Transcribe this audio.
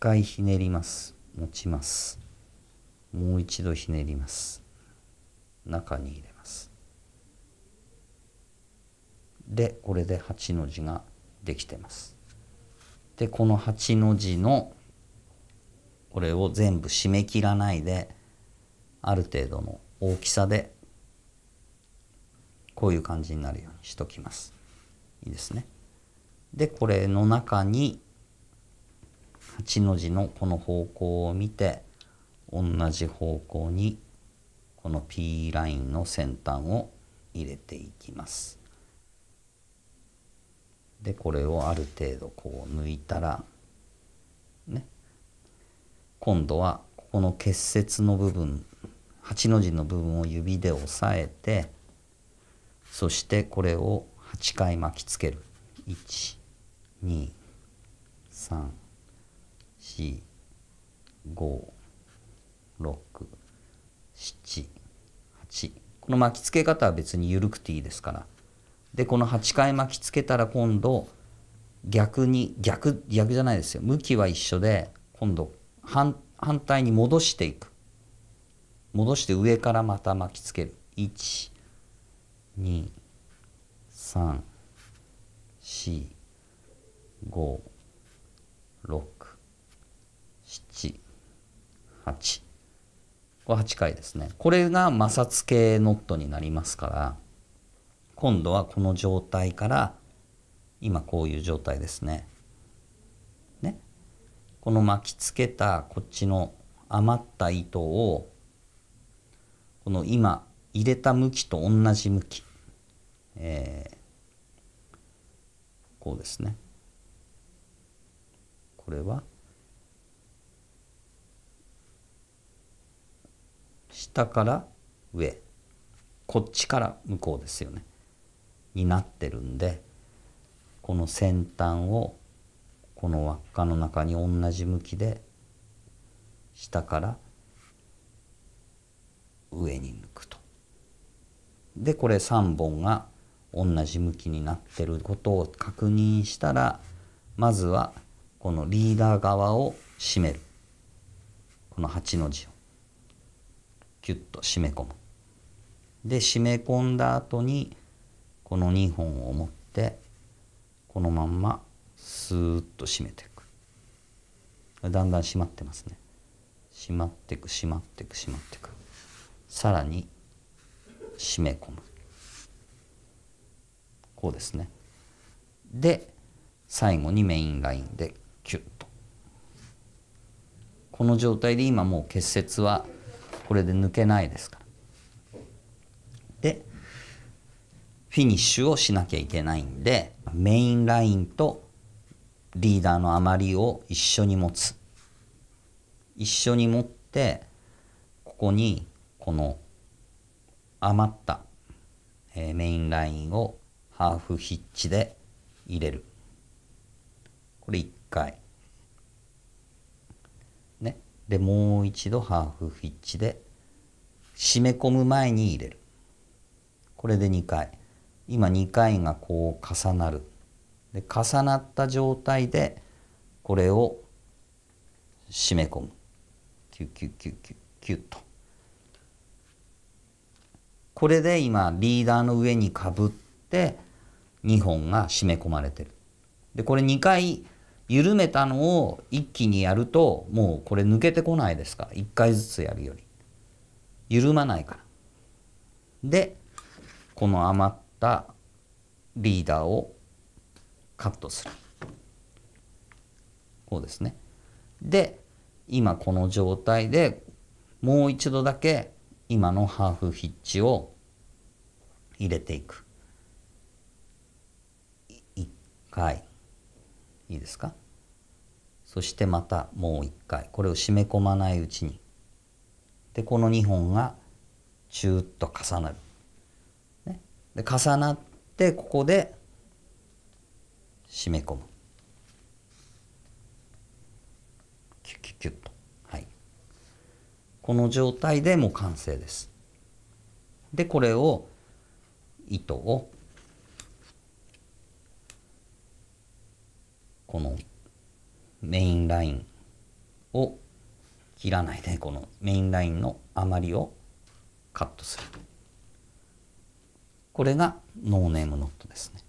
回ひねります持ちますもう一度ひねります中に入れますでこれで8の字ができてますでこの8の字のこれを全部締め切らないである程度の大きさでこういう感じになるようにしときますいいですねでこれの中に8の字のこの方向を見て同じ方向にこの P ラインの先端を入れていきます。でこれをある程度こう抜いたらね今度はここの結節の部分8の字の部分を指で押さえてそしてこれを8回巻きつける1 2 3 4 5 6 7 8この巻きつけ方は別に緩くていいですからでこの8回巻きつけたら今度逆に逆逆じゃないですよ向きは一緒で今度反反対に戻していく戻して上からまた巻きつける1234567 8これ8回ですねこれが摩擦系ノットになりますから今度はこの状態から今こういう状態ですねねこの巻きつけたこっちの余った糸をこの今入れた向きと同じ向き、えー、こうですねこれは下から上こっちから向こうですよねになってるんでこの先端をこの輪っかの中に同じ向きで下から上に抜くと。でこれ3本が同じ向きになってることを確認したらまずはこのリーダー側を締めるこの8の字を。キュッと締め込むで締め込んだ後にこの2本を持ってこのまんまスーッと締めていくだんだん締まってますね締まってく締まってく締まってくさらに締め込むこうですねで最後にメインラインでキュッとこの状態で今もう結節はこれで抜けないですからでフィニッシュをしなきゃいけないんでメインラインとリーダーの余りを一緒に持つ一緒に持ってここにこの余った、えー、メインラインをハーフヒッチで入れるこれ1回でもう一度ハーフフィッチで締め込む前に入れるこれで2回今2回がこう重なるで重なった状態でこれを締め込むキュッキュッキュッキュッキュッとこれで今リーダーの上にかぶって2本が締め込まれてるでこれ2回緩めたのを一気にやるともうこれ抜けてこないですか一1回ずつやるより緩まないからでこの余ったリーダーをカットするこうですねで今この状態でもう一度だけ今のハーフヒッチを入れていく1回いいですかそしてまたもう一回これを締め込まないうちにでこの2本がチューッと重なる、ね、で重なってここで締め込むキュッキュッキュッとはいこの状態でもう完成ですでこれを糸をこのメインラインを切らないでこのメインラインの余りをカットするこれがノーネームノットですね